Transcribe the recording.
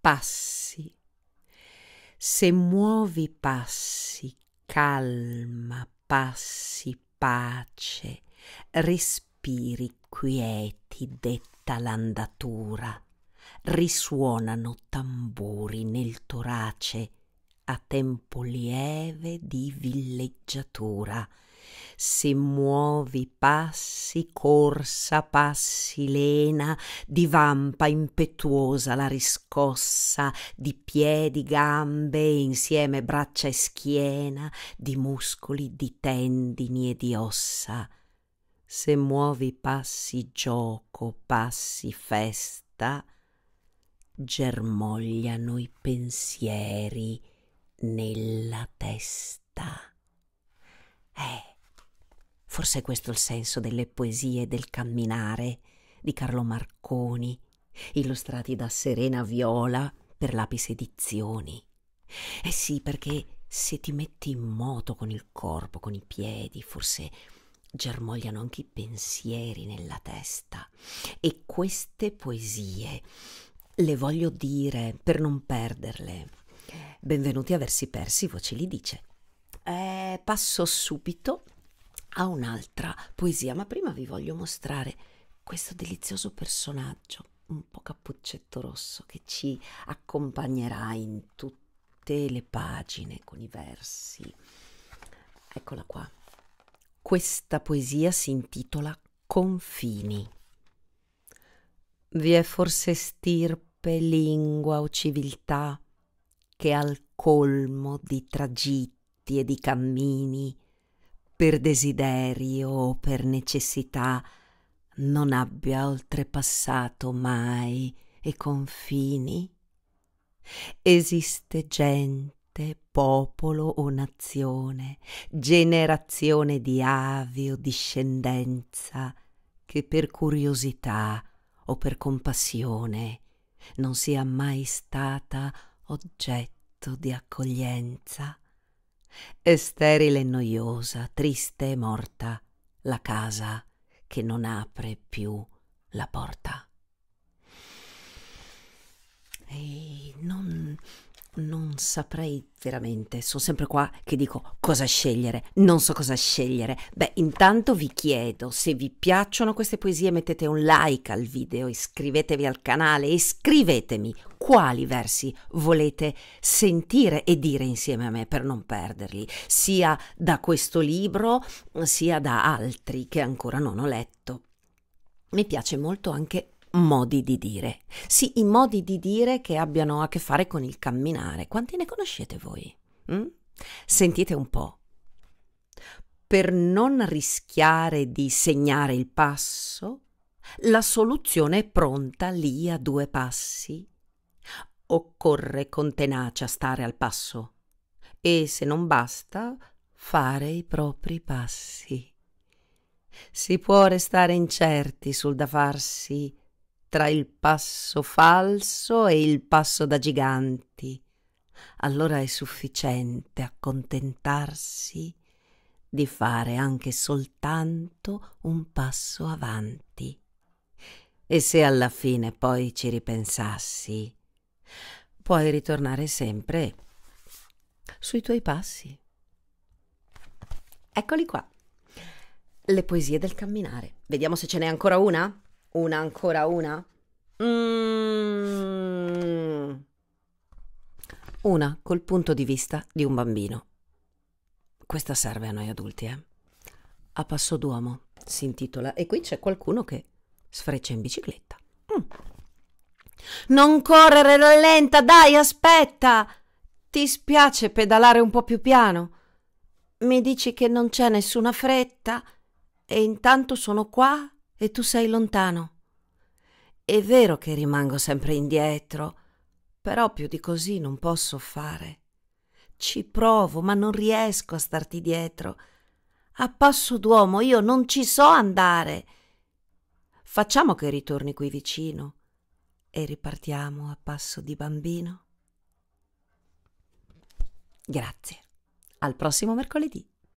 passi. Se muovi passi, calma, passi, pace, respiri quieti detta l'andatura, risuonano tamburi nel torace, a tempo lieve di villeggiatura. Se muovi passi, corsa, passi lena, divampa impetuosa la riscossa di piedi, gambe e insieme braccia e schiena, di muscoli, di tendini e di ossa. Se muovi passi gioco, passi festa, germogliano i pensieri nella testa. Eh, forse è questo il senso delle poesie del camminare di Carlo Marconi, illustrati da Serena Viola per lapis edizioni. Eh sì, perché se ti metti in moto con il corpo, con i piedi, forse germogliano anche i pensieri nella testa. E queste poesie le voglio dire per non perderle. Benvenuti a Versi Persi, voce li dice. Eh, passo subito a un'altra poesia, ma prima vi voglio mostrare questo delizioso personaggio, un po' cappuccetto rosso, che ci accompagnerà in tutte le pagine con i versi. Eccola qua. Questa poesia si intitola Confini. Vi è forse stirpe, lingua o civiltà che al colmo di tragitti e di cammini, per desiderio o per necessità, non abbia oltrepassato mai e confini? Esiste gente, popolo o nazione, generazione di avi o discendenza, che per curiosità o per compassione non sia mai stata oggetto di accoglienza. È sterile e noiosa, triste e morta, la casa che non apre più la porta. E non, non saprei veramente, sono sempre qua che dico cosa scegliere, non so cosa scegliere. Beh, intanto vi chiedo se vi piacciono queste poesie mettete un like al video, iscrivetevi al canale e scrivetemi quali versi volete sentire e dire insieme a me per non perderli, sia da questo libro sia da altri che ancora non ho letto. Mi piace molto anche modi di dire. Sì, i modi di dire che abbiano a che fare con il camminare. Quanti ne conoscete voi? Mm? Sentite un po'. Per non rischiare di segnare il passo, la soluzione è pronta lì a due passi occorre con tenacia stare al passo e se non basta fare i propri passi. Si può restare incerti sul da farsi tra il passo falso e il passo da giganti. Allora è sufficiente accontentarsi di fare anche soltanto un passo avanti. E se alla fine poi ci ripensassi, puoi ritornare sempre sui tuoi passi. Eccoli qua. Le poesie del camminare. Vediamo se ce n'è ancora una. Una, ancora una. Mm. Una col punto di vista di un bambino. Questa serve a noi adulti, eh. A passo d'uomo si intitola e qui c'è qualcuno che sfreccia in bicicletta. Mm. Non correre, rallenta, dai, aspetta! Ti spiace pedalare un po' più piano? Mi dici che non c'è nessuna fretta e intanto sono qua e tu sei lontano. È vero che rimango sempre indietro, però più di così non posso fare. Ci provo, ma non riesco a starti dietro. A passo d'uomo io non ci so andare. Facciamo che ritorni qui vicino e ripartiamo a passo di bambino? Grazie, al prossimo mercoledì.